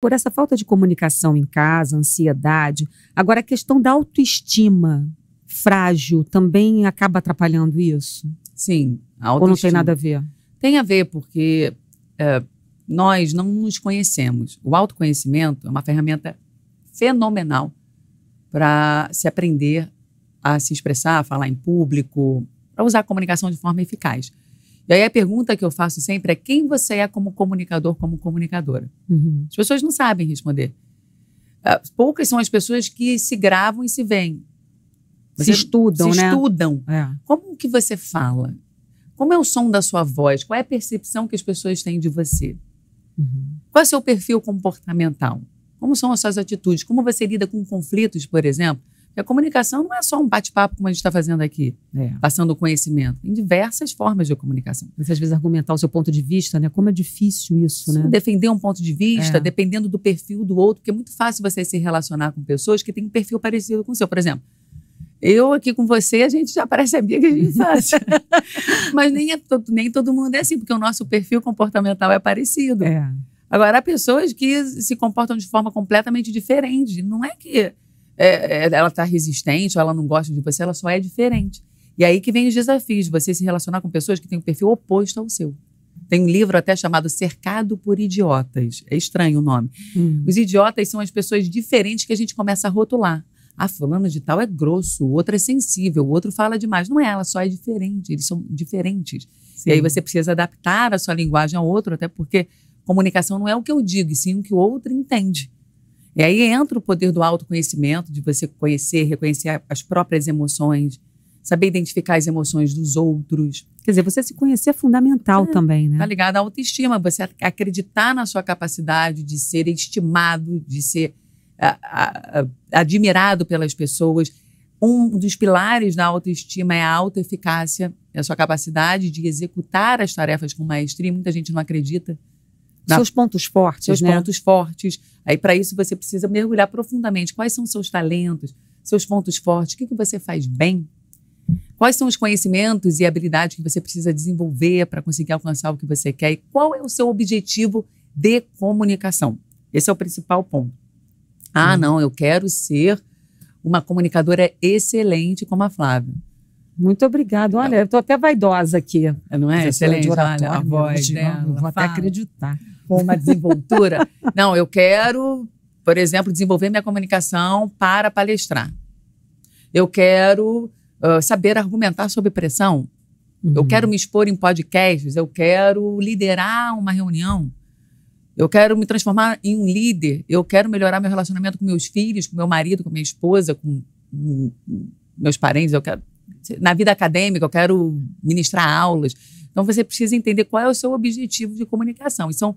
por essa falta de comunicação em casa, ansiedade. Agora, a questão da autoestima frágil também acaba atrapalhando isso? Sim. A autoestima. Ou não tem nada a ver? Tem a ver, porque é, nós não nos conhecemos. O autoconhecimento é uma ferramenta fenomenal para se aprender a se expressar, a falar em público, para usar a comunicação de forma eficaz. E aí a pergunta que eu faço sempre é quem você é como comunicador, como comunicadora. Uhum. As pessoas não sabem responder. Ah, poucas são as pessoas que se gravam e se veem. Você se estudam, se né? estudam. É. Como que você fala? Como é o som da sua voz? Qual é a percepção que as pessoas têm de você? Uhum. Qual é o seu perfil comportamental? Como são as suas atitudes? Como você lida com conflitos, por exemplo? a comunicação não é só um bate-papo como a gente está fazendo aqui, é. passando o conhecimento. Tem diversas formas de comunicação. Você às vezes argumentar o seu ponto de vista, né? Como é difícil isso, Sim, né? Defender um ponto de vista, é. dependendo do perfil do outro, porque é muito fácil você se relacionar com pessoas que têm um perfil parecido com o seu. Por exemplo, eu aqui com você, a gente já parece amiga gente faz. Mas nem, é todo, nem todo mundo é assim, porque o nosso perfil comportamental é parecido. É. Agora, há pessoas que se comportam de forma completamente diferente. Não é que é, é, ela está resistente ou ela não gosta de você, ela só é diferente. E aí que vem os desafios, de você se relacionar com pessoas que têm um perfil oposto ao seu. Tem um livro até chamado Cercado por Idiotas. É estranho o nome. Hum. Os idiotas são as pessoas diferentes que a gente começa a rotular. Ah, fulano de tal é grosso, o outro é sensível, o outro fala demais. Não é, ela só é diferente, eles são diferentes. Sim. E aí você precisa adaptar a sua linguagem ao outro, até porque comunicação não é o que eu digo, e sim o que o outro entende. E aí entra o poder do autoconhecimento, de você conhecer, reconhecer as próprias emoções, saber identificar as emoções dos outros. Quer dizer, você se conhecer é fundamental é, também, né? Tá ligado à autoestima, você acreditar na sua capacidade de ser estimado, de ser a, a, a, admirado pelas pessoas. Um dos pilares da autoestima é a autoeficácia, é a sua capacidade de executar as tarefas com maestria. Muita gente não acredita na... Seus pontos fortes, seus né? pontos fortes. Aí, para isso, você precisa mergulhar profundamente. Quais são seus talentos, seus pontos fortes? O que, que você faz bem? Quais são os conhecimentos e habilidades que você precisa desenvolver para conseguir alcançar o que você quer? E qual é o seu objetivo de comunicação? Esse é o principal ponto. Ah, hum. não, eu quero ser uma comunicadora excelente como a Flávia. Muito obrigada, Olha, eu estou até vaidosa aqui. É, não é? Excelente, olha, a voz dela. Não vou até acreditar. Com uma desenvoltura. Não, eu quero, por exemplo, desenvolver minha comunicação para palestrar. Eu quero uh, saber argumentar sob pressão. Uhum. Eu quero me expor em podcasts. Eu quero liderar uma reunião. Eu quero me transformar em um líder. Eu quero melhorar meu relacionamento com meus filhos, com meu marido, com minha esposa, com hum, meus parentes. Eu quero na vida acadêmica, eu quero ministrar aulas. Então você precisa entender qual é o seu objetivo de comunicação. E são